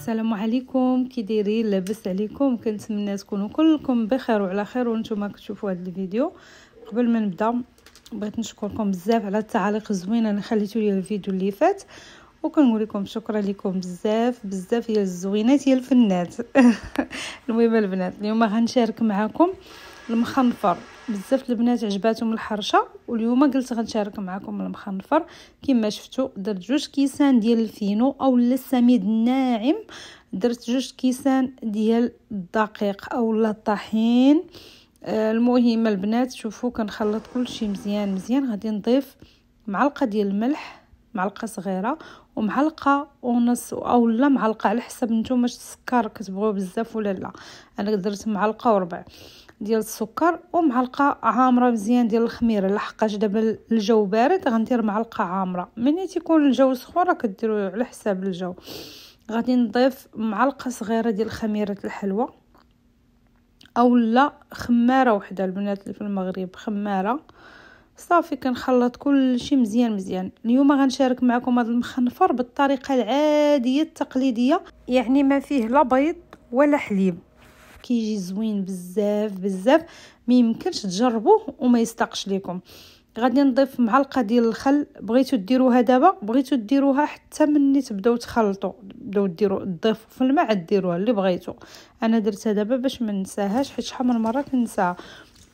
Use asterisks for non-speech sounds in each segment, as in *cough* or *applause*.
السلام عليكم كي دايرين لاباس عليكم كنتمنى تكونوا كلكم بخير وعلى خير وانتم كتشوفوا هذا الفيديو قبل ما نبدا بغيت نشكركم بزاف على التعاليق الزوينه اللي خليتوا لي الفيديو اللي فات وكنقول لكم شكرا لكم بزاف بزاف يا الزوينات يا الفنات *laughs* المهم البنات اليوم غنشارك معكم المخنفر بزاف البنات عجباتهم الحرشه واليوم قلت غنشارك معكم المخنفر كما شفتوا درت جوج كيسان ديال الفينو او السميد الناعم درت جوج كيسان ديال الدقيق اولا الطحين آه، المهم البنات شوفوا كنخلط كلشي مزيان مزيان غادي نضيف معلقه ديال الملح معلقه صغيره ومعلقه ونص او لا معلقه على حسب نتوما السكر كتبغيو بزاف ولا لا انا درت معلقه وربع ديال السكر ومعلقه عامره مزيان ديال الخميره لحقاش دابا الجو بارد غندير معلقه عامره ملي تيكون الجو سخون راه كديرو على حساب الجو غادي نضيف معلقه صغيره ديال خميره الحلوى او لا خماره وحده البنات اللي في المغرب خماره صافي كنخلط كل شيء مزيان مزيان اليوم غنشارك معكم هذا المخنفر بالطريقه العاديه التقليديه يعني ما فيه لا بيض ولا حليب كيجي زوين بزاف بزاف ما يمكنش تجربوه وما يستقش لكم غادي نضيف معلقه ديال الخل بغيتو ديروها دابا بغيتو ديروها حتى ملي تبداو تخلطوا بداو ديروا تضيفوا في الماء عاد ديروها اللي بغيتو انا درتها دابا باش ما ننساهاش حيت شحال من مره كنساها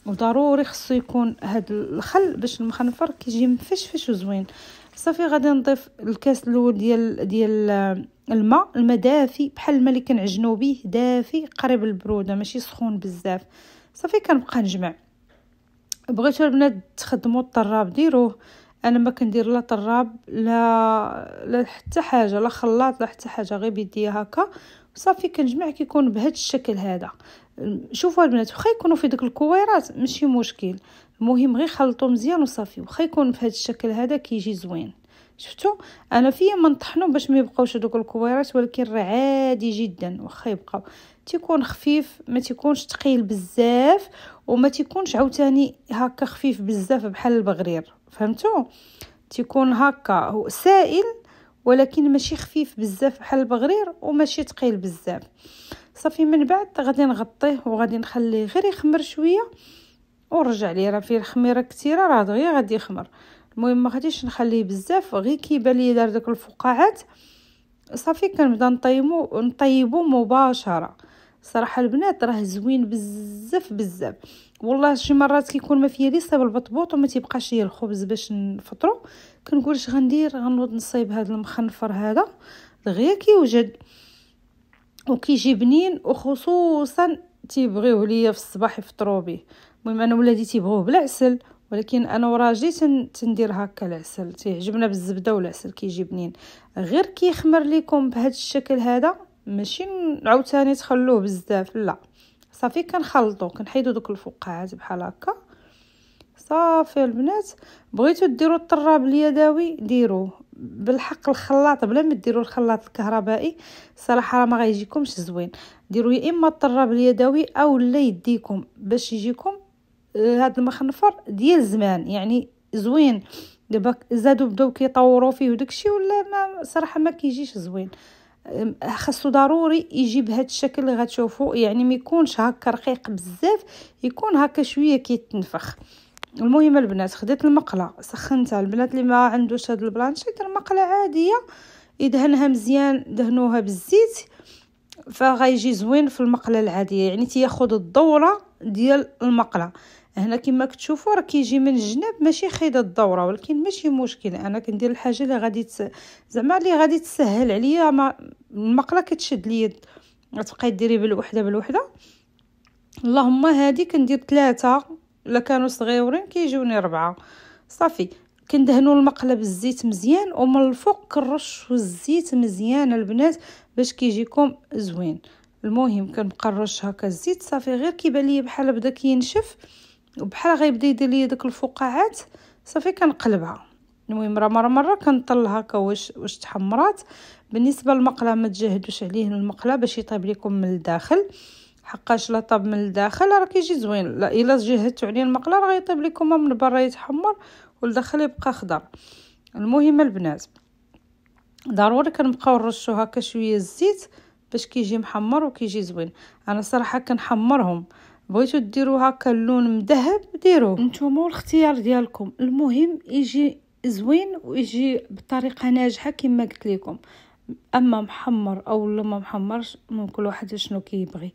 وضروري خصو يكون هاد الخل باش المخنفر كيجي مفشفش وزوين صافي غادي نضيف الكاس الاول ديال ديال آه، الماء الماء دافي بحال الماء اللي كنعجنو به دافي قريب البروده ماشي سخون بزاف صافي كنبقى نجمع بغيتو البنات تخدموا الطراب ديروه انا ما كندير لا طراب لا لا حتى حاجه لا خلاط لا حتى حاجه غير بيدي هكا وصافي كنجمع كيكون بهذا الشكل هذا شوفوا البنات واخا يكونوا في ديك الكويرات ماشي مشكل المهم غير خلطو مزيان وصافي واخا يكون في هذا الشكل هذا كيجي زوين شفتو انا فيا ما نطحنو باش ما يبقاوش هذوك الكويرات ولكن راه عادي جدا واخا يبقاو تيكون خفيف ما تيكونش ثقيل بزاف وما تيكونش عاوتاني هكا خفيف بزاف بحال البغرير فهمتو تيكون هكا سائل ولكن ماشي خفيف بزاف بحال البغرير وماشي ثقيل بزاف صافي من بعد غادي نغطيه وغادي نخليه غير يخمر شويه ورجع ليه راه فيه الخميره كثيره راه دغيا غادي يخمر المهم ما غاديش نخليه بزاف غير كيبان لي دار داك الفقاعات صافي كنبدا نطيمو نطيبو مباشره صراحه البنات راه زوين بزاف بزاف والله شي مرات كيكون ما فيه لي صيب البطبوط وما تيبقاش ليا الخبز باش نفطرو كنقول اش غندير غنوض نصايب هذا المخنفر هذا دغيا كيوجد وكيجي بنين وخصوصا تيبغيوه ليا في الصباح يفطرو به المهم انا ولادي تيبغوه بالعسل ولكن انا وراجلي تندير هكا العسل تيعجبنا بالزبده والعسل كيجي بنين غير كيخمر ليكم بهذا الشكل هذا ماشي عاوتاني تخلوه بزاف لا صافي كنخلطو كنحيدو دوك الفقاعات بحال هكا صافي البنات بغيتو ديروا الطراب اليدوي ديروه بالحق الخلاط بلا ما ديروا الخلاط الكهربائي صراحه ما غيجيكمش زوين ديروا يا اما الطراب اليدوي او لا يديكم باش يجيكم هذا المخنفر ديال زمان يعني زوين دابا زادو بداو كيطوروا فيه وداكشي ولا ما صراحه ما كيجيش زوين خاصو ضروري يجي بهذا الشكل اللي غتشوفوا يعني ما يكونش هكا رقيق بزاف يكون هكا شويه كيتنفخ المهم البنات خديت المقله سخنتها البنات اللي ما عندوش هاد البلانشيت المقله عاديه يدهنها مزيان دهنوها بالزيت فغيجي زوين في المقله العاديه يعني تياخد الدوره ديال المقله هنا كما كتشوفوا راه كيجي من الجناب ماشي خيط الدوره ولكن ماشي مشكل انا كندير الحاجه اللي غادي تس... زعما اللي غادي تسهل عليا ما المقله كتشد اليد غتبقاي ديري بالوحده بالوحده اللهم هادي كندير ثلاثه الا كانوا صغيورين كيجيوني ربعه صافي كندهنوا المقله بالزيت مزيان ومن الفوق كنرشوا الزيت مزيان البنات باش كيجيكم زوين المهم كنبقى نرش هكا الزيت صافي غير كيبان ليا بحال بدا كينشف كي وبحال غيبدا يدير لي داك الفقاعات صافي كنقلبها المهم راه مره مره كنطل هكا واش واش تحمرات بالنسبه للمقله ما تجهدوش عليه المقله باش يطيب لكم من الداخل حقاش لا طاب من الداخل راه كيجي زوين لا الا جهدتو عليه المقله راه غيطيب لكم من برا يتحمر والداخل يبقى خضر المهم البنات ضروري كنبقاو نرشو هكا شويه الزيت باش كيجي محمر وكيجي زوين انا صراحه كنحمرهم بغيتو ديرو هكا اللون مذهب ديروه نتوما الاختيار ديالكم المهم يجي زوين ويجي بطريقه ناجحه كما قلت لكم اما محمر او لا ما محمرش من كل واحد شنو كيبغي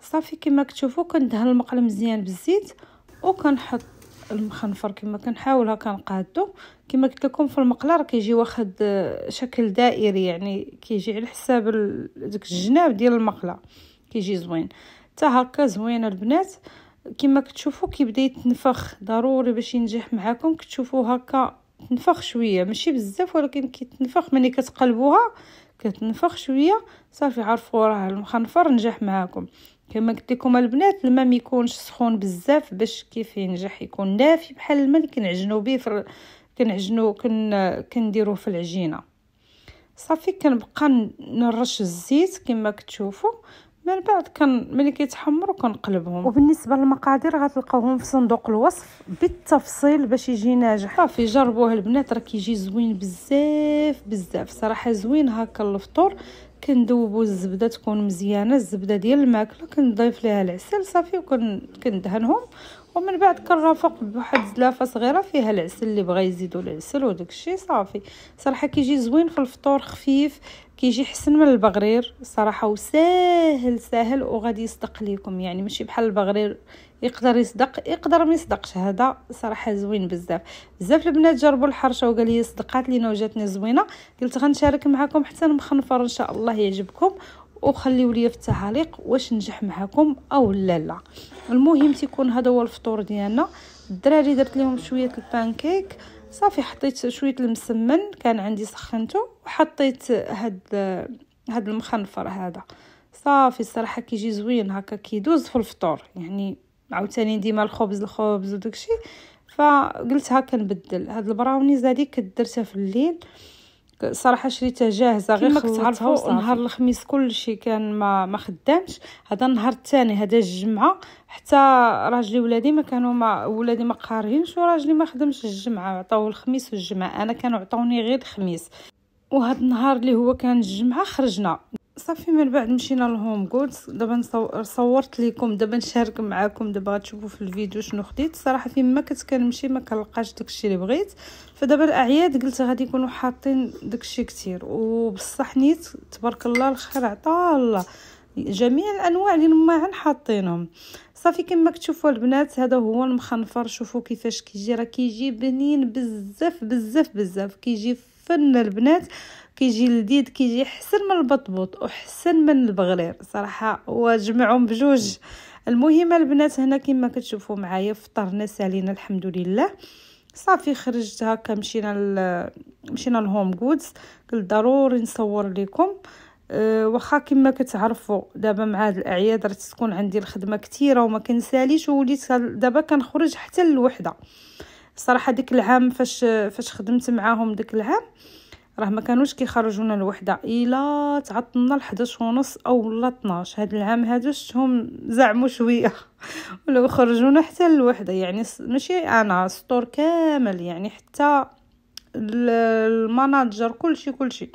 صافي كما كتشوفوا كندهن المقله مزيان بالزيت وكنحط المخنفر كما كنحاول هكا نقادو كما قلت لكم في المقله راه كيجي واخد شكل دائري يعني كيجي على حساب داك الجناب ديال المقله كيجي زوين حتى هكا زوينه البنات كما كتشوفوا كيبدا يتنفخ ضروري باش ينجح معاكم كتشوفوا هكا تنفخ شويه ماشي بزاف ولكن كيتنفخ ملي كتقلبوها كتنفخ شويه صافي عرفوا راه المخنفر نجح معاكم كما قلت لكم البنات الماء ما يكونش سخون بزاف باش كيف ينجح يكون نافي بحال الماء اللي كنعجنوا به في كنعجنوا كن كنديروه في العجينه صافي كنبقى نرش الزيت كما كتشوفوا من بعد كان ملي كيتحمروا كنقلبهم وبالنسبه للمقادير غتلقاوهم في صندوق الوصف بالتفصيل باش يجي ناجح صافي جربوه البنات راه كيجي زوين بزاف بزاف صراحه زوين هكا الفطور كندوبو الزبده تكون مزيانه الزبده ديال الماكله كنضيف ليها العسل صافي وكندهنهم ومن بعد كنرافق بواحد زلافه صغيره فيها العسل اللي بغى يزيدو العسل وداك الشيء صافي صراحه كيجي زوين في الفطور خفيف كيجي حسن من البغرير صراحه وساهل ساهل وغادي يصدق ليكم يعني ماشي بحال البغرير يقدر يصدق يقدر ما يصدقش هذا صراحه زوين بزاف بزاف البنات جربوا الحرشه وقال لي صدقات لينا وجاتني زوينه قلت غنشارك معكم حتى نمخنفر ان شاء الله يعجبكم وخليو لي في التعاليق واش نجح معكم او لا لا المهم تيكون هذا هو الفطور ديالنا الدراري درت لهم شويه البانكيك صافي حطيت شويه المسمن كان عندي سخنته وحطيت هاد هاد المخنفر هذا صافي الصراحه كيجي زوين هكا كيدوز في الفطور يعني عاوتاني ديما الخبز الخبز وداكشي فقلت هكا نبدل هاد البراونيز هذيك درتها في الليل صراحه شريتها جاهزه غير خلطتها نهار الخميس كلشي كان ما ما خدامش هذا النهار الثاني هذا الجمعه حتى راجلي ولادي ما كانوا ما ولادي ما قارينش وراجلي ما خدمش الجمعه عطاوه الخميس والجمعه انا كانوا عطاوني غير الخميس وهذا النهار اللي هو كان الجمعه خرجنا صافي من بعد مشينا لهوم جودز دابا صورت لكم دابا نشارك معكم دابا غتشوفوا في الفيديو شنو خديت صراحه فين ما كنت كنمشي ما كنلقاش داكشي اللي بغيت فدابا الاعياد قلت غادي يكونوا حاطين داكشي كتير وبصح نيت تبارك الله الخير عطا الله جميع الانواع اللي ما حاطينهم صافي كما كتشوفوا البنات هذا هو المخنفر شوفوا كيفاش كيجي راه كيجي بنين بزاف بزاف بزاف كيجي فن البنات كيجي لذيذ كيجي حسن من البطبوط وحسن من البغلير صراحه وجمعهم بجوج المهم البنات هنا كما كتشوفوا معايا فطرنا سالينا الحمد لله صافي خرجت هكا مشينا ل... مشينا لهوم جودز ضروري نصور لكم أه واخا كما كتعرفوا دابا مع هاد الاعياد راه تكون عندي الخدمه كثيره وما كنساليش ووليت دابا كنخرج حتى للوحده صراحه ديك العام فاش فاش خدمت معاهم ديك العام أه راه ما كانوش كيخرجونا الوحده الا تعطلنا ل ونص او ل 12 هاد العام هذا شتهم زعموا شويه *laughs* ولو خرجونا حتى الوحده يعني ماشي انا سطور كامل يعني حتى شيء كلشي كلشي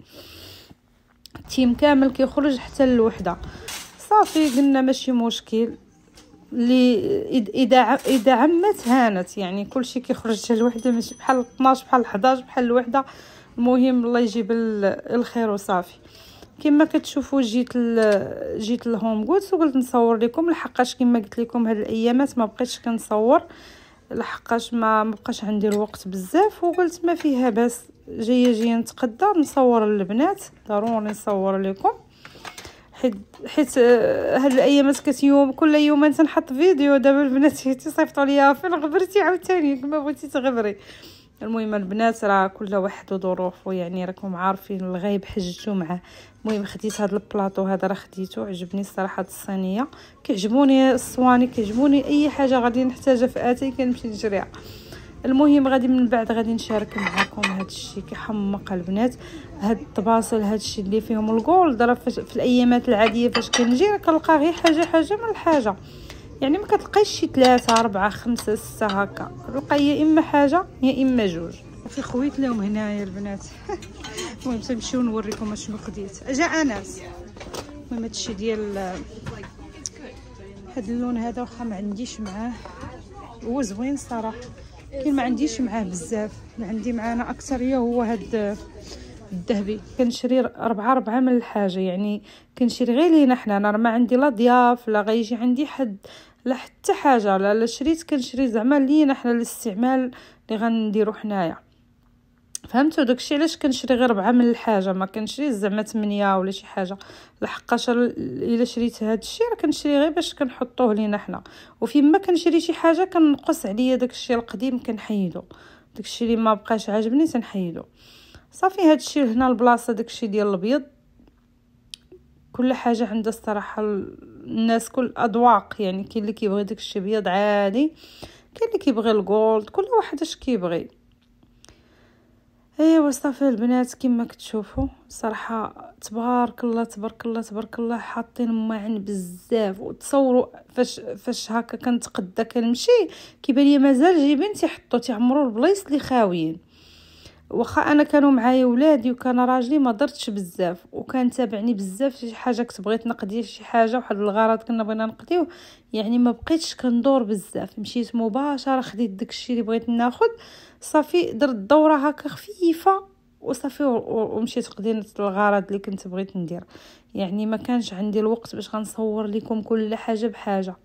التيم كامل كيخرج حتى الوحده صافي قلنا ماشي مشكل لي اذا اذا عمت هانت يعني كلشي كيخرج حتى الوحده ماشي بحال 12 بحال 11 بحال الوحده المهم الله يجيب الخير وصافي كما كتشوفوا جيت جيت لهوم جودز وقلت نصور لكم لحقاش كما قلت لكم هاد الايامات ما بقيتش كنصور لحقاش ما مبقاش عندي الوقت بزاف وقلت ما فيها باس جايه جايه نتقدى نصور البنات ضروري نصور لكم حيت آه، هاد الايامات كتيوم كل يوم تنحط فيديو دابا البنات *laughs* تيصيفطوا ليا فين غبرتي عاوتاني كما بغيتي تغبري المهم البنات راه كل واحد وظروفه يعني راكم عارفين الغايب حجتو معاه المهم خديت هذا البلاطو هذا راه خديته عجبني الصراحه الصينيه كيعجبوني الصواني كيعجبوني اي حاجه غادي نحتاجها في اتاي كنمشي نشريها المهم غادي من بعد غادي نشارك معكم هذا الشيء كيحمق البنات هاد الطباصل هاد الشيء اللي فيهم الجولد راه في الايامات العاديه فاش كنجي كنلقى غير حاجه حاجه من الحاجه يعني ما كتلقايش شي ثلاثة أربعة خمسة ستة هكا تلقى يا إما حاجة يا إما جوج وفي خويت لهم هنايا البنات *laughs* المهم تنمشيو نوريكم اشنو خديت جا انس المهم هادشي ديال هاد اللون هذا واخا ما عنديش معاه هو زوين صراحه كاين ما عنديش معاه بزاف اللي عندي معانا اكثريه هو هاد الذهبي كنشري ربعة ربعة من الحاجه يعني كنشري غير لينا حنا انا ما عندي لا ضياف لا غيجي عندي حد لا حتى حاجه لا لا شريت كنشري زعما لينا حنا للاستعمال اللي غنديرو حنايا فهمتوا داكشي علاش كنشري غير ربعه من الحاجه ما كنشري زعما 8 ولا شي حاجه لحقاش الا شريت هادشي راه كنشري غير باش كنحطوه لينا حنا وفيما كنشري شي حاجه كنقص عليا داكشي القديم كنحيدو داكشي اللي ما بقاش عاجبني تنحيدو صافي هادشي لهنا البلاصه داكشي ديال الابيض كل حاجه عندها الصراحه الناس كل اذواق يعني كاين اللي كيبغي داكشي بيض عادي كاين اللي كيبغي الجولد كل واحد اش كيبغي ايوا صافي البنات كما كتشوفوا صراحه تبارك الله تبارك الله تبارك الله حاطين معن بزاف وتصوروا فاش فاش هكا كنتقدا كنمشي كيبان لي مازال جايبين تيحطوا تيعمروا البلايص اللي خاويين واخا انا كانوا معايا ولادي وكان راجلي ما درتش بزاف وكان تابعني بزاف شي حاجه كنت بغيت نقضي شي حاجه واحد الغرض كنا بغينا نقضيو يعني ما بقيتش كندور بزاف مشيت مباشره خديت داكشي اللي بغيت ناخد صافي درت دوره هكا خفيفه وصافي ومشيت قضيت الغرض اللي كنت بغيت ندير يعني ما كانش عندي الوقت باش غنصور لكم كل حاجه بحاجه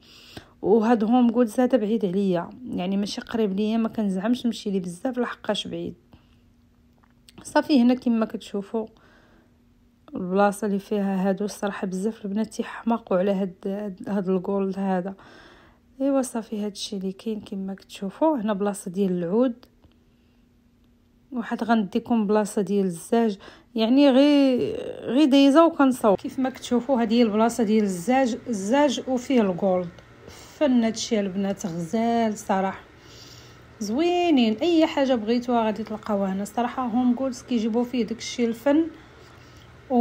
وهاد هوم جودز هذا بعيد عليا يعني ماشي قريب ليا ما كنزعمش نمشي ليه بزاف لحقاش بعيد صافي هنا كما كتشوفوا البلاصه اللي فيها هادو الصراحه بزاف البنات تيحماقوا على هاد هاد الجولد هذا ايوا صافي هادشي اللي كاين كما كتشوفوا هنا بلاصه ديال العود واحد غنديكم بلاصه ديال الزاج يعني غير غير دايزه وكنصور كيف ما كتشوفوا هذه هي البلاصه ديال الزاج الزاج وفيه الجولد فن هادشي البنات غزال صراحه زوينين اي حاجه بغيتوها غادي تلقاوها هنا الصراحه هوم جولز كيجيبوا فيه داكشي الفن و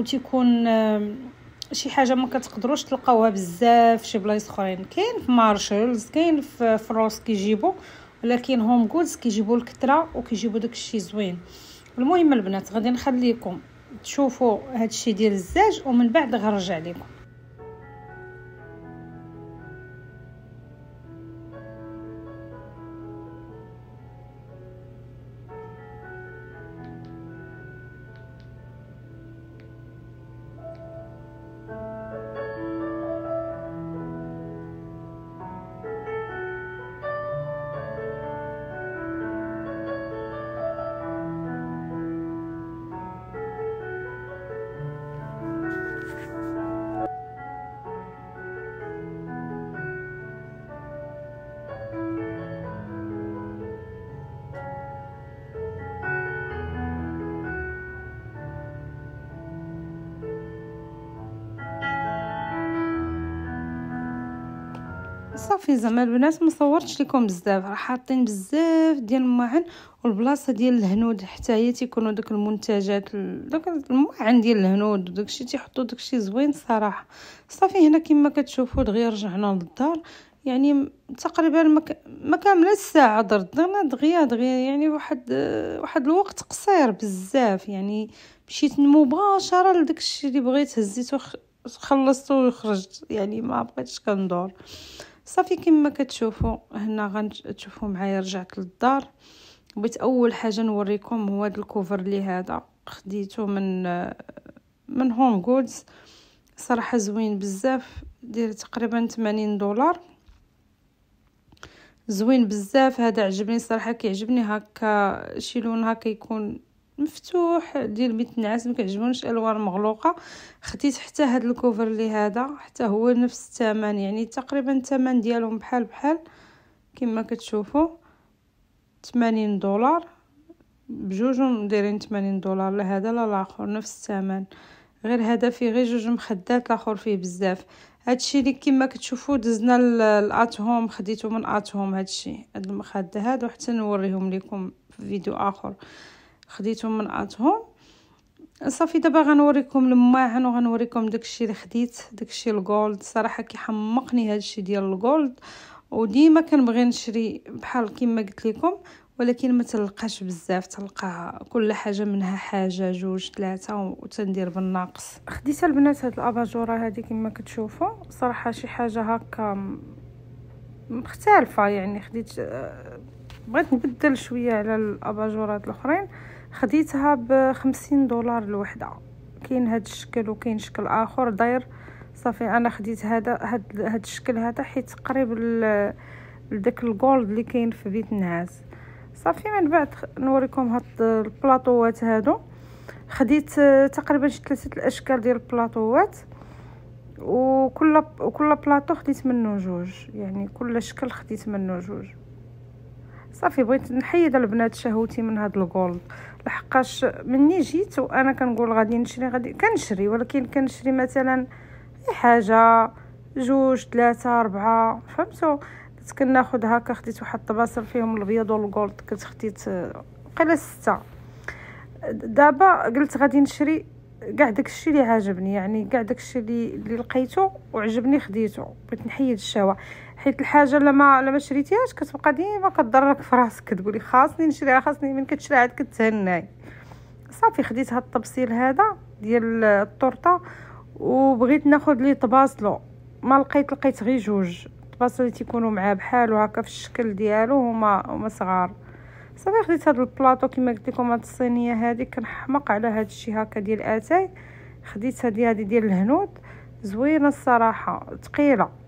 تيكون شي حاجه ما كتقدروش تلقاوها بزاف شي بلايص اخرين كاين في مارشلز كاين في فروس كيجيبوا ولكن هوم جودز كيجيبوا الكثره وكيجيبوا داكشي زوين المهم البنات غادي نخليكم تشوفوا هادشي ديال الزاج ومن بعد غنرجع لكم صافي زعما البنات ما صورتش لكم بزاف راه حاطين بزاف ديال الماعن والبلاصه ديال الهنود حتى هي تيكونوا دوك المنتجات دوك الماعن ديال الهنود وداكشي تيحطوا داكشي زوين صراحه صافي هنا كما كتشوفوا دغيا رجعنا للدار يعني تقريبا ما كامله الساعه دردرنا دغيا دغيا يعني واحد واحد الوقت قصير بزاف يعني مشيت مباشره لداكشي الشيء اللي بغيت هزيته خلصته وخرجت يعني ما بقيتش كندور صافي كما كتشوفوا هنا غتشوفوا معايا رجعت للدار بغيت اول حاجه نوريكم هو هذا الكوفر اللي هذا خديته من من هوم جودز صراحه زوين بزاف دير تقريبا 80 دولار زوين بزاف هذا عجبني صراحه كيعجبني هكا شي لون هكا يكون مفتوح ديال بيت النعاس ما كيعجبونيش الالوان مغلوقه خديت حتى هاد الكوفر لي هذا حتى هو نفس الثمن يعني تقريبا الثمن ديالهم بحال بحال كما كتشوفوا 80 دولار بجوج دايرين 80 دولار لا هذا لا الاخر نفس الثمن غير هذا فيه غير جوج مخدات الاخر فيه بزاف هادشي اللي كما كتشوفوا دزنا هوم خديته من اتهوم هادشي هاد المخده هادو حتى نوريهم لكم في فيديو اخر خديتهم من منقعتهم صافي دابا غنوريكم الماعن وغنوريكم داكشي اللي خديت داكشي الجولد صراحه كيحمقني هادشي ديال الجولد وديما كنبغي نشري بحال كما قلت لكم ولكن ما تلقاش بزاف تلقى كل حاجه منها حاجه جوج ثلاثه وتندير بالناقص خديت البنات هاد الاباجوره هادي كما كتشوفوا صراحه شي حاجه هكا مختلفه يعني خديت آه، بغيت نبدل شويه على الاباجورات الاخرين خديتها بخمسين دولار الوحده كاين هاد الشكل وكاين شكل اخر داير صافي انا خديت هذا هاد هاد الشكل هذا حيت قريب لداك الجولد اللي كاين في بيت النعاس صافي من بعد نوريكم هاد البلاطوات هادو خديت تقريبا شي ثلاثه الاشكال ديال البلاطوات وكل وكل بلاطو خديت منه جوج يعني كل شكل خديت منه جوج صافي بغيت نحيد البنات شهوتي من هاد الجولد لحقاش مني جيت وانا كنقول غادي نشري غادي كنشري ولكن كنشري مثلا اي حاجه جوج ثلاثة أربعة فهمتوا كنت كناخد هكا خديت واحد الطباسر فيهم الابيض والجولد كنت خديت قلا ستة دابا قلت غادي نشري كاع داكشي اللي عجبني يعني كاع داكشي اللي لقيته وعجبني خديته بغيت نحيد الشهوه حيت الحاجه لما لما شريتيهاش كتبقى ديما كضرك في راسك كتقولي خاصني نشريها خاصني من كتشري عاد كتهناي صافي خديت هاد الطبسيل هذا ديال الطورطه وبغيت ناخد لي طباسلو ما لقيت لقيت غير جوج الطباسلو اللي تيكونوا معاه بحالو هكا في الشكل ديالو هما هما صغار صافي خديت هاد البلاطو كما قلت لكم هاد الصينيه هادي كنحمق على هاد الشيء هكا ديال اتاي خديت هادي هادي ديال الهنود زوينه الصراحه ثقيله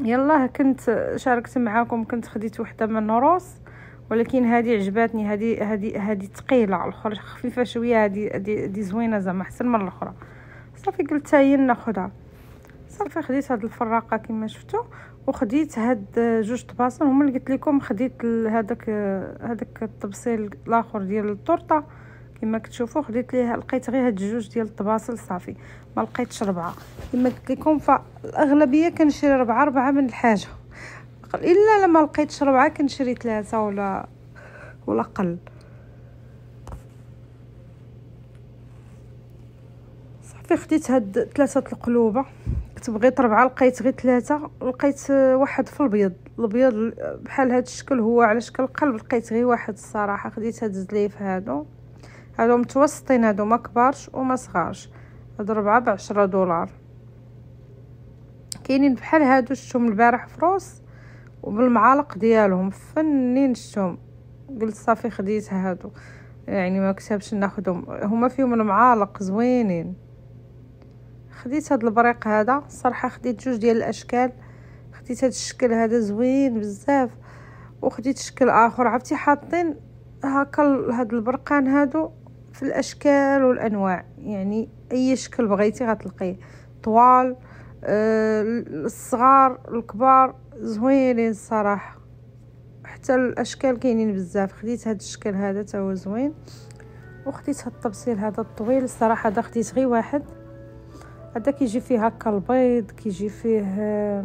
يلا كنت شاركت معاكم كنت خديت وحده من نوروس ولكن هذه عجباتني هذه هذه هذه ثقيله الاخرى خفيفه شويه هذه هذه زوينه زعما احسن من الاخرى صافي قلت هي ناخذها صافي خديت هاد الفراقه كما شفتوا وخديت هاد جوج طباسل هما اللي قلت لكم خديت هذاك هذاك التبصيل الاخر ديال التورته كما كتشوفوا خديت ليها لقيت غير هاد جوج ديال الطباصل صافي ما لقيتش ربعه كما قلت لكم فالاغلبيه كنشري ربعه ربعه من الحاجه الا لما لقيتش ربعه كنشري ثلاثه ولا ولا قل صافي خديت هاد ثلاثه القلوبه كنت بغيت ربعه لقيت غير ثلاثه لقيت واحد في البيض البيض بحال هاد الشكل هو على شكل قلب لقيت غير واحد الصراحه خديت هاد الزليف هادو هادو متوسطين هادو ما كبارش وما صغارش هادو ربعة بعشرة دولار كاينين بحال هادو شتهم البارح فروس وبالمعالق ديالهم فنين شتهم قلت صافي خديت هادو يعني ما كتبش ناخدهم هما فيهم المعالق زوينين خديت هاد البريق هذا صراحة خديت جوج ديال الاشكال خديت هاد الشكل هذا زوين بزاف وخديت شكل اخر عرفتي حاطين هاكا هاد البرقان هادو في الاشكال والانواع يعني اي شكل بغيتي غتلقيه طوال آه، الصغار الكبار زوينين الصراحه حتى الاشكال كاينين بزاف خديت هذا الشكل هذا تا هو زوين وخديت هاد الطبسيل هذا الطويل الصراحه هذا خديت غير واحد هذا كيجي فيه هكا البيض كيجي فيه آه،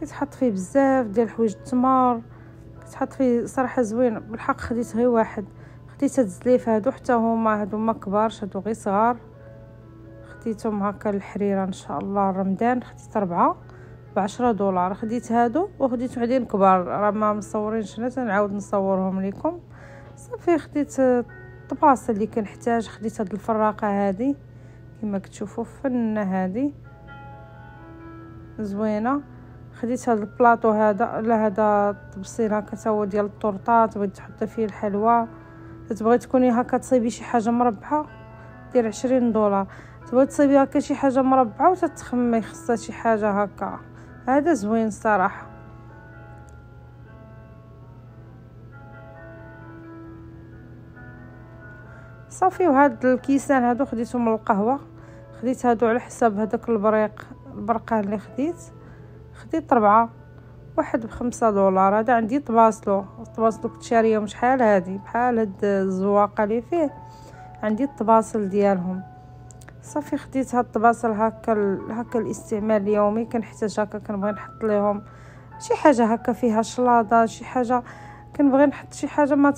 كيتحط فيه بزاف ديال الحوايج التمر كتحط فيه صراحه زوين بالحق خديت غير واحد خديت هاد الزليف هادو حتى هما هادو ما كبارش هادو غير صغار خديتهم هكا الحريره ان شاء الله رمضان خديت ربعه بعشرة دولار خديت هادو وخديت وحدين كبار راه ما مصورينش انا تنعاود نصورهم لكم صافي خديت الطباس اللي كنحتاج خديت هاد الفراقه هادي كما كتشوفوا فنه هادي زوينه خديت هاد البلاطو هذا لا هذا الطبسيل هكا تا هو ديال التورطات بغيت تحطي فيه الحلوى كتبغي تكوني هكا تصيبي شي حاجه مربعه دير عشرين دولار تبغي تصيبي هكا شي حاجه مربعه وتتخمي خصها شي حاجه هكا هذا زوين الصراحه صافي وهاد الكيسان هادو خديتهم من القهوه خديت هادو على حساب هذاك البريق البرقان اللي خديت خديت ربعه واحد بخمسة دولار هذا عندي طباسلو طباسلو كنت شاريه شحال هادي بحال هاد الزواقه اللي فيه عندي الطباسل ديالهم صافي خديت هاد الطباصل هكا هكا الاستعمال اليومي كنحتاج هكا كنبغي نحط ليهم شي حاجه هكا فيها شلاضه شي حاجه كنبغي نحط شي حاجه ما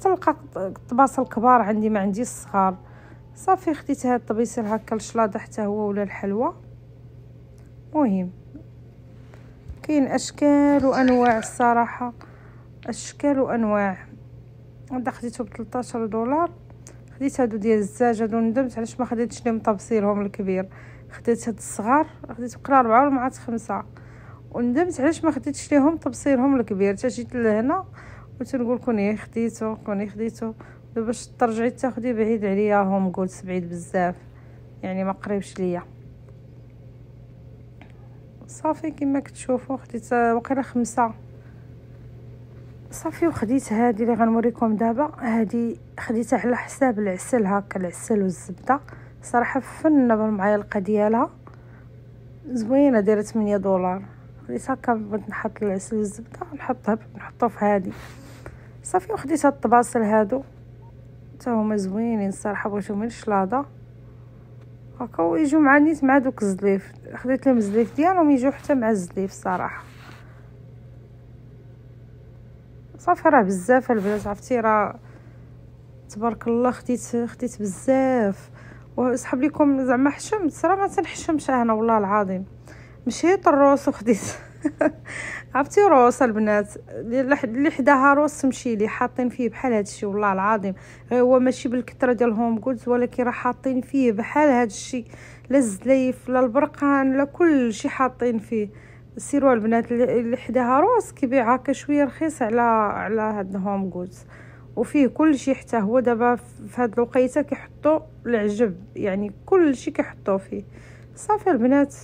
تلقى الطباسل كبار عندي ما عندي الصغار صافي خديت هاد الطبيصل هكا الشلاضه حتى هو ولا الحلوه مهم كاين اشكال وانواع الصراحه اشكال وانواع هذا خديته ب 13 دولار خديت هادو ديال الزاج هادو ندمت علاش ما خديتش لهم طبسيلهم الكبير خديت هاد الصغار خديت بقرا ربعة ومعات خمسة وندمت علاش ما خديتش ليهم طبسيلهم الكبير حتى جيت لهنا قلت نقول كوني خديته كوني خديته دابا باش ترجعي تاخدي بعيد عليا هم قلت بعيد بزاف يعني ما قريبش ليا صافي كما كتشوفوا خديت وقيله خمسة صافي وخديت هذه اللي غنوريكم دابا هذه خديتها على حساب العسل هكا العسل والزبده صراحه فن بالمعلقه ديالها زوينه دايره 8 دولار خديت هكا بغيت نحط العسل والزبده نحطها نحطو في هذه صافي وخديت هاد الطباصل هادو حتى هما زوينين الصراحه بغيتهم من شلاضه هكا ويجيو مع نيت مع دوك الزليف خديت لهم الزليف ديالهم يجيو حتى مع الزليف الصراحه صافي راه بزاف البنات عرفتي راه تبارك الله خديت خديت بزاف وسحب لكم زعما حشمت راه ما تنحشمش انا والله العظيم مشيت الروس وخديت *laughs* عرفتي روس البنات اللي حداها روس لي حاطين فيه بحال هادشي والله العظيم آه، هو ماشي بالكثره ديال الهوم جودز ولكن راه حاطين فيه بحال هادشي لا الزليف لا البرقان لا كلشي حاطين فيه سيروا البنات اللي حداها روس كيبيع هكا شويه رخيص على على هاد الهوم جودز وفيه كل شيء حتى هو دابا في هاد الوقيته كيحطوا العجب يعني كل شيء كيحطوا فيه صافي البنات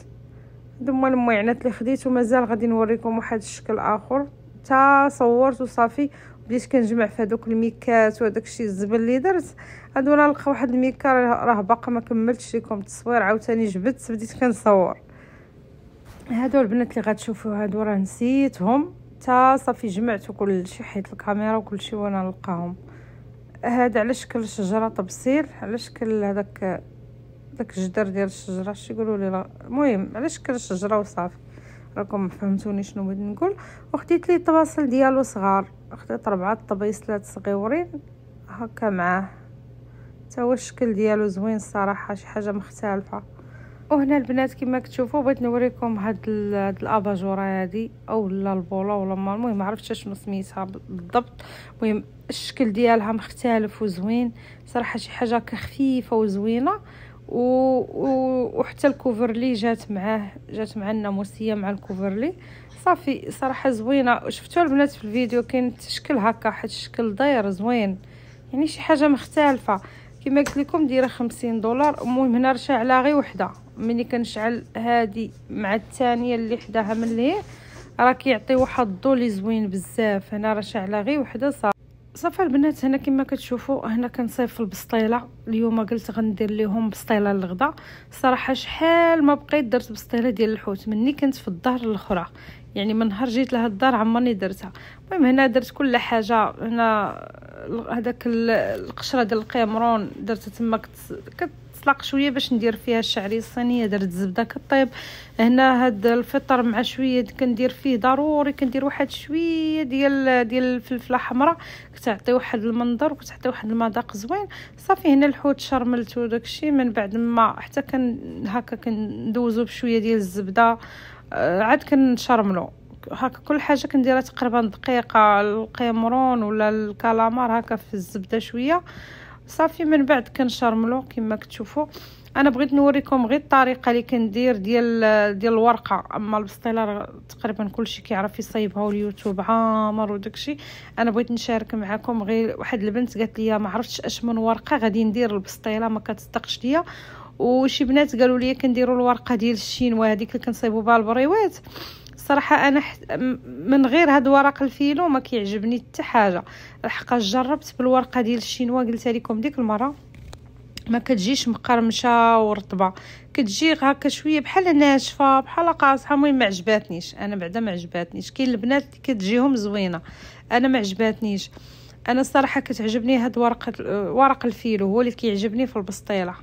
هادو هما اللي خديت ومازال غادي نوريكم واحد الشكل اخر تا صورت وصافي بديت كنجمع في هذوك الميكات وهداك الشيء الزبل اللي درت هادو انا لقى واحد الميكا راه باقا ما كملتش لكم التصوير عاوتاني جبدت بديت كنصور هادو البنات اللي غتشوفوا هادو راه نسيتهم تا صافي جمعت كل شيء حيت الكاميرا وكل شيء وانا نلقاهم هذا على شكل شجره طبسيل على شكل هذاك داك الجدر ديال الشجره اش يقولوا لي المهم على شكل الشجره وصافي راكم فهمتوني شنو بغيت نقول وخديت لي الطباصل ديالو صغار خديت ربعه طبيصلات صغيورين هكا معاه حتى هو الشكل ديالو زوين الصراحه شي حاجه مختلفه وهنا البنات كما كتشوفوا بغيت نوريكم هاد الاباجوره هادي اولا البوله ولا ما المهم عرفتش شنو سميتها بالضبط المهم الشكل ديالها مختلف وزوين صراحه شي حاجه كخفيفه وزوينه و... و... وحتى الكوفرلي جات معاه جات مع الناموسيه مع الكوفرلي صافي صراحه زوينه شفتوا البنات في الفيديو كاين تشكل هكا حيت الشكل داير زوين يعني شي حاجه مختلفه كما قلت لكم دايره 50 دولار المهم هنا رشا على غير وحده ملي كنشعل هذه مع الثانيه اللي حداها من ليه راه كيعطي واحد الضو اللي زوين بزاف هنا راه على غير وحده صافي صافي البنات هنا كما كتشوفوا هنا كنصيف البسطيله اليوم قلت غندير لهم بسطيله للغدا صراحه شحال ما بقيت درت بسطيله ديال الحوت مني كنت في الدار الاخرى يعني من نهار جيت لهاد الدار عمرني درتها المهم هنا درت كل حاجه هنا هذاك القشره ديال القيمرون درتها تما كت تطلق شويه باش ندير فيها الشعريه الصينيه درت الزبده كطيب هنا هاد الفطر مع شويه كندير فيه ضروري كندير واحد شويه ديال ديال الفلفله حمراء كتعطي واحد المنظر وكتعطي واحد المذاق زوين صافي هنا الحوت شرملت داكشي من بعد ما حتى كن هكا كندوزو بشويه ديال الزبده آه، عاد كنشرملو هكا كل حاجه كنديرها تقريبا دقيقه القيمرون ولا الكالامار هكا في الزبده شويه صافي من بعد كنشرملو كما كتشوفوا انا بغيت نوريكم غير الطريقه اللي كندير ديال ديال الورقه اما البسطيله تقريبا كلشي كيعرف يصايبها واليوتيوب عامر وداكشي انا بغيت نشارك معكم غير واحد البنت قالت لي ما عرفتش اش من ورقه غادي ندير البسطيله ما كتصدقش ليا وشي بنات قالوا لي كنديروا الورقه ديال الشينوا هذيك اللي كنصايبوا بها البريوات صراحه انا من غير هاد ورق الفيلو ما كيعجبني حتى حاجه الحقاش جربت بالورقه ديال الشينوا قلت لكم ديك المره ما كتجيش مقرمشه ورطبه كتجي هكا شويه بحال ناشفه بحال قاصحه المهم ما عجباتنيش انا بعدا ما عجباتنيش كاين البنات اللي كتجيهم زوينه انا ما عجباتنيش انا الصراحه كتعجبني هاد ورقه ورق الفيلو هو اللي كيعجبني في البسطيله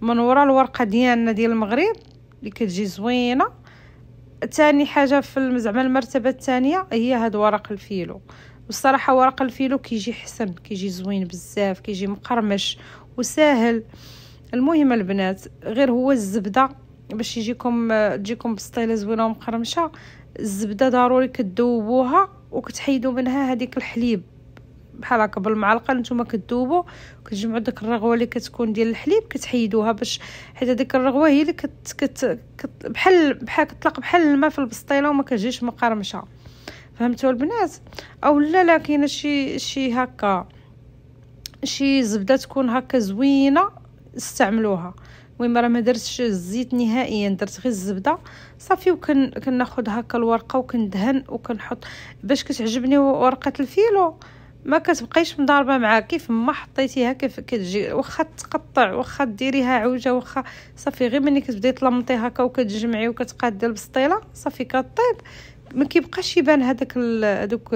من ورا الورقه ديالنا ديال المغرب اللي كتجي زوينه ثاني حاجه في زعما المرتبه الثانيه هي هاد ورق الفيلو والصراحه ورق الفيلو كيجي حسن كيجي زوين بزاف كيجي مقرمش وساهل المهم البنات غير هو الزبده باش يجيكم تجيكم بسطيله زوينه ومقرمشه الزبده ضروري كتذوبوها وكتحيدوا منها هذيك الحليب بحال هكا بالمعلقه نتوما كتذوبوا كتجمعوا ديك الرغوه اللي كتكون ديال الحليب كتحيدوها باش حيت هذيك الرغوه هي اللي كت كت, كت بحال بحال كتطلق بحال الماء في البسطيله وما كتجيش مقرمشه فهمتوا البنات او لا لا كاينه شي شي هكا شي زبده تكون هكا زوينه استعملوها المهم راه ما درتش الزيت نهائيا درت غير الزبده صافي وكناخذ هكا الورقه وكندهن وكنحط باش كتعجبني ورقه الفيلو ما كتبقيش مضاربه معاه كيف ما حطيتيها كيف كتجي واخا تقطع واخا ديريها عوجه واخا صافي غير ملي كتبداي تلمطي هكا وكتجمعي وكتقادي البسطيله صافي كطيب ما كيبقاش يبان هذاك هذوك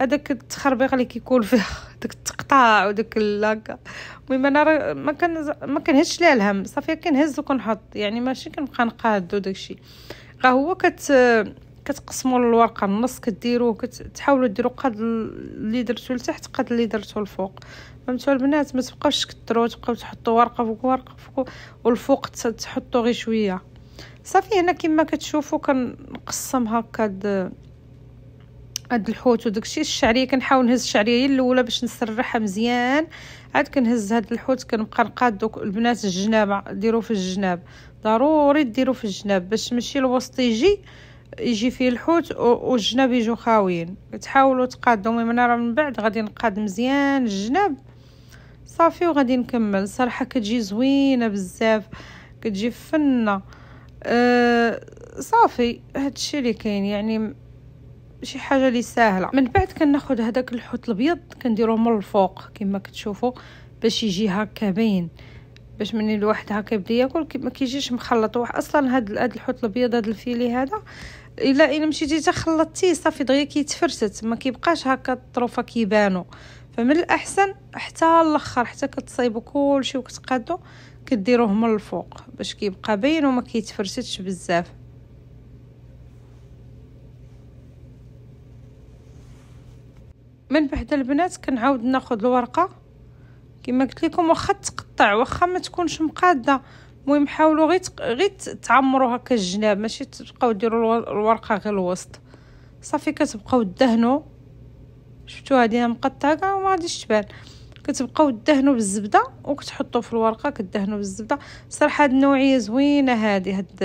هذاك التخربيق اللي كيكون فيها داك *laughs* التقطاع وداك اللاك المهم انا را ما كان ما كنهزش ليها الهم صافي كنهز وكنحط يعني ماشي كنبقى نقاد وداكشي راه هو كت كتقسموا الورقه النص كديروه كتحاولوا ديروا قد اللي درتو لتحت قد اللي درتو الفوق فهمتوا البنات ما تبقاوش تكثروا تبقاو تحطوا ورقه فوق ورقه فوق والفوق تحطوا غير شويه صافي هنا كما كتشوفوا كنقسم هكا هاد هاد الحوت وداكشي الشعريه كنحاول نهز الشعريه هي الاولى باش نسرحها مزيان عاد كنهز هاد الحوت كنبقى نقاد البنات الجنابه ديروه في الجناب ضروري ديروه في الجناب باش ماشي الوسط يجي يجي فيه الحوت والجناب يجو خاويين تحاولوا تقادوا من راه من بعد غادي نقاد مزيان الجناب صافي وغادي نكمل صراحه كتجي زوينه بزاف كتجي فنه أه صافي هادشي اللي كاين يعني شي حاجه اللي ساهله من بعد كناخذ هذاك الحوت الابيض كنديروه من الفوق كما كتشوفوا باش يجي هكا باين باش مني الواحد هكا يبدا ياكل ما كيجيش مخلط واحد اصلا هاد هاد الحوت الابيض هاد الفيلي هذا الا الا مشيتي تخلطتيه صافي دغيا كيتفرست ما كيبقاش هكا الطروفه كيبانو فمن الاحسن حتى الاخر حتى كتصايبو كلشي وكتقادو كديروه من الفوق باش كيبقى باين وما كيتفرتش بزاف من بعد البنات كنعاود ناخذ الورقه كما قلت لكم واخا تقطع واخا ما تكونش مقاده المهم حاولوا غير غير تعمروا هكا الجناب ماشي تبقاو ديروا الورقه غير الوسط صافي كتبقاو دهنوا شفتوا هذه مقطعه وما غاديش تبان كتبقاو دهنوا بالزبده وكتحطوا في الورقه كدهنوا بالزبده صراحه هاد النوعيه زوينه هذه هاد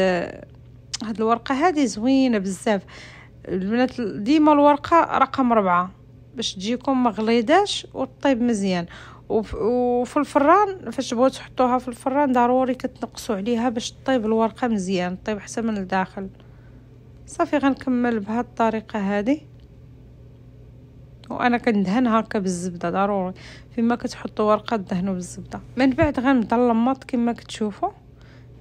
هاد الورقه هذه زوينه بزاف البنات ديما الورقه رقم ربعة باش تجيكم مغليداش وطيب مزيان وفي الفران فاش بغيتو تحطوها في الفران ضروري كتنقصوا عليها باش طيب الورقه مزيان طيب حتى من الداخل صافي غنكمل بهذه الطريقه هذه وانا كندهن هكا بالزبده ضروري فيما كتحطوا ورقه دهنوا بالزبده من بعد غنبدا نلمط كما كتشوفوا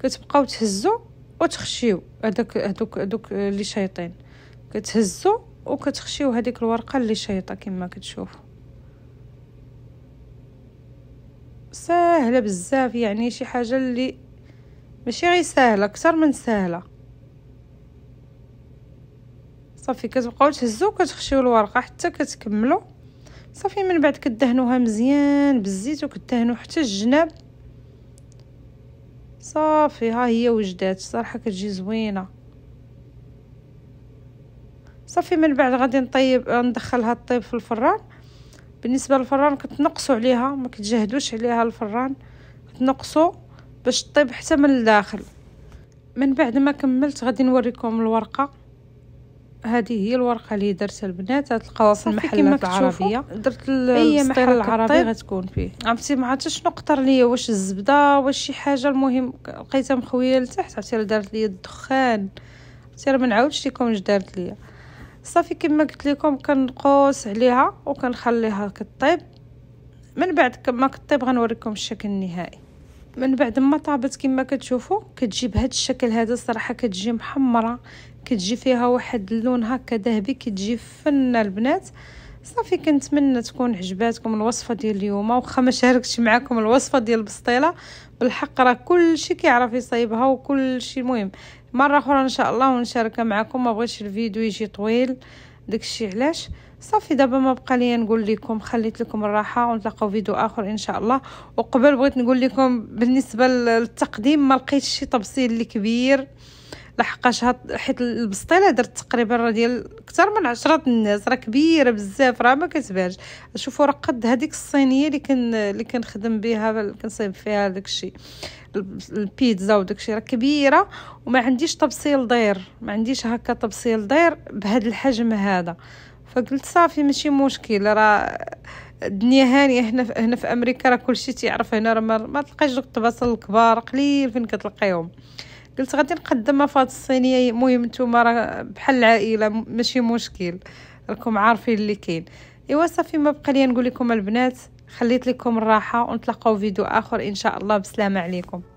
كتبقاو تهزوا وتخشيو هذاك هذوك هذوك اللي شايطين كتهزوا وكتخشيو هذيك الورقه اللي شايطه كما كتشوفوا ساهله بزاف يعني شي حاجه اللي ماشي غير ساهله اكثر من ساهله صافي كتبقاو تهزو كتخشيو الورقه حتى كتكملوا صافي من بعد كدهنوها مزيان بالزيت وكدهنوا حتى الجناب صافي ها هي وجدات صراحه كتجي زوينه صافي من بعد غادي نطيب ندخلها طيب في الفران بالنسبه للفران كتنقصوا عليها ما كتجهدوش عليها الفران كتنقصوا باش طيب حتى من الداخل من بعد ما كملت غادي نوريكم الورقه هذه هي الورقه اللي درتها البنات غتلقاوها في المحلات العربيه درت السطيل العربي طيب. غتكون فيه عرفتي ما عرفتش شنو قطر ليا واش الزبده واش شي حاجه المهم لقيتها مخويه لتحت عرفتي دارت ليا الدخان عرفتي ما نعاودش لكم اش دارت ليا صافي كما قلت لكم كنقوس عليها وكنخليها كطيب من بعد كما كطيب غنوريكم الشكل النهائي من بعد ما طابت كما كتشوفوا كتجي بهذا الشكل هذا الصراحه كتجي محمره كتجي فيها واحد اللون هكا ذهبي كتجي فنه البنات صافي كنتمنى تكون عجباتكم الوصفه ديال اليوم واخا ما شاركتش معكم الوصفه ديال البسطيله بالحق راه كلشي كيعرف يصايبها وكلشي مهم مره اخرى ان شاء الله ونشارك معكم ما بغيتش الفيديو يجي طويل داكشي علاش صافي دابا ما بقى ليا نقول لكم خليت لكم الراحه ونتلاقاو فيديو اخر ان شاء الله وقبل بغيت نقول لكم بالنسبه للتقديم ما لقيتش شي تبصيل كبير لحقاش هاد حيت البسطيله درت تقريبا راه ديال اكثر من عشرة الناس راه كبيره بزاف راه ما كتبانش شوفوا راه قد هذيك الصينيه اللي كن اللي كنخدم بها كنصيب فيها داكشي البيتزا الشيء راه كبيره وما عنديش تبصيل داير ما عنديش هكا تبصيل داير بهذا الحجم هذا فقلت صافي ماشي مشكل راه الدنيا هانيه هنا في هنا في امريكا راه كلشي تيعرف هنا راه ما تلقايش دوك الطباصل الكبار قليل فين كتلقيهم قلت غادي نقدمها في هاد الصينيه المهم نتوما راه بحال العائله ماشي مشكل راكم عارفين اللي كاين ايوا صافي ما بقى لي نقول لكم البنات خليت لكم الراحه ونتلاقاو فيديو اخر ان شاء الله بسلامه عليكم